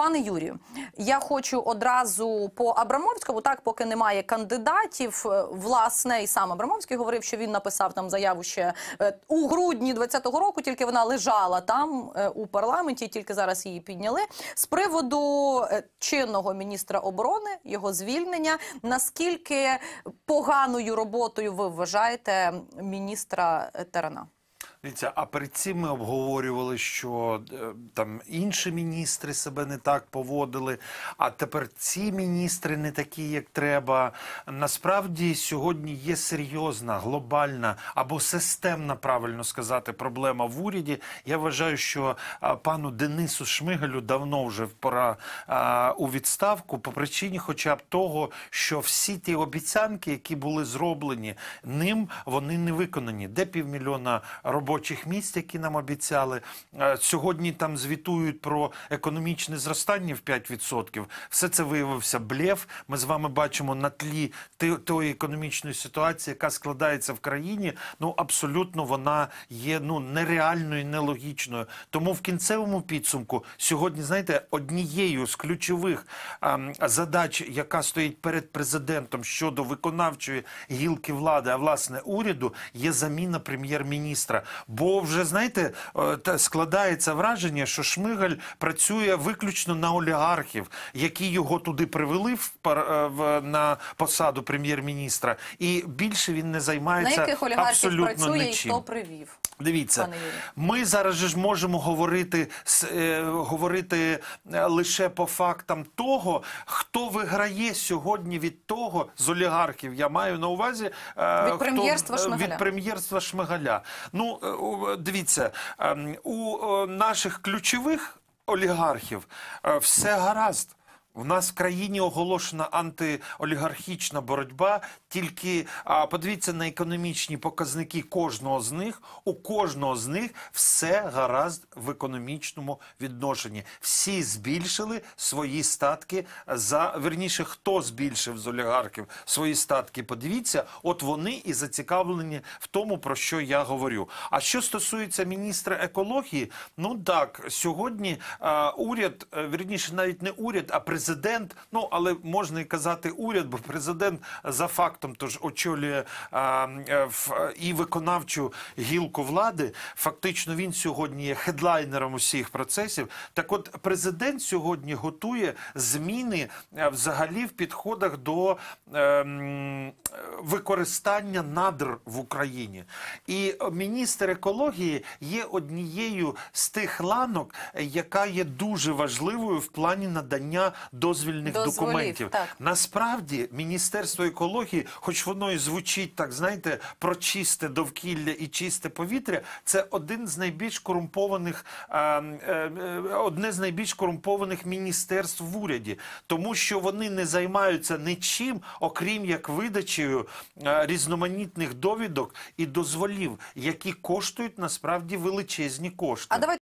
Пане Юрію, я хочу одразу по Абрамовському, так поки немає кандидатів. Е, власне, і сам Абрамовський говорив, що він написав там заяву ще е, у грудні 2020 року. Тільки вона лежала там е, у парламенті, тільки зараз її підняли. З приводу чинного міністра оборони його звільнення. Наскільки поганою роботою ви вважаєте міністра Тарана? Дивіться, а перед цим ми обговорювали, що е, там інші міністри себе не так поводили. А тепер ці міністри не такі, як треба. Насправді сьогодні є серйозна, глобальна або системна, правильно сказати, проблема в уряді. Я вважаю, що е, пану Денису Шмигелю давно вже пора е, у відставку по причині, хоча б того, що всі ті обіцянки, які були зроблені ним, вони не виконані. Де півмільйона роботи? робочих місць, які нам обіцяли. Е, сьогодні там звітують про економічне зростання в 5%. Все це виявився блєв. Ми з вами бачимо на тлі тої економічної ситуації, яка складається в країні. Ну абсолютно вона є ну нереальною, нелогічною. Тому в кінцевому підсумку сьогодні знаєте однією з ключових ем, задач, яка стоїть перед президентом щодо виконавчої гілки влади, а власне уряду, є заміна прем'єр-міністра. Бо вже знаєте, е, складається враження, що Шмигаль працює виключно на олігархів, які його туди привели в, е, в на посаду прем'єр-міністра, і більше він не займається на яких олігархів абсолютно працює нічим. і хто привів. Дивіться, ми зараз ж можемо говорити е, говорити е, лише по фактам того, хто виграє сьогодні від того з олігархів. Я маю на увазі від прем'єрства Шмигаля. Від прем'єрства Шмигаля. Ну дивіться ем, у наших ключових олігархів е, все гаразд. У нас в країні оголошена антиолігархічна боротьба. Тільки а, подивіться на економічні показники кожного з них. У кожного з них все гаразд в економічному відношенні. Всі збільшили свої статки за верніше, хто збільшив з олігархів свої статки. Подивіться, от вони і зацікавлені в тому, про що я говорю. А що стосується міністра екології, ну так сьогодні а, уряд е, верніше навіть не уряд, а президент президент, ну але можна і казати уряд, бо президент за фактом тож очолює а, е, в, е, і виконавчу гілку влади. Фактично він сьогодні є хедлайнером усіх процесів. Так, от президент сьогодні готує зміни е, взагалі в підходах до ем, використання надр в Україні, і міністр екології є однією з тих ланок, яка є дуже важливою в плані надання дозвільних Дозволів, документів. так. Насправді Міністерство екології, хоч воно і звучить так, знаєте, про чисте довкілля і чисте повітря, це один з найбільш корумпованих, е, е, одне з найбільш корумпованих міністерств в уряді, тому що вони не займаються нічим, окрім як видачею е, різноманітних довідок і дозволів, які коштують насправді величезні кошти. А давайте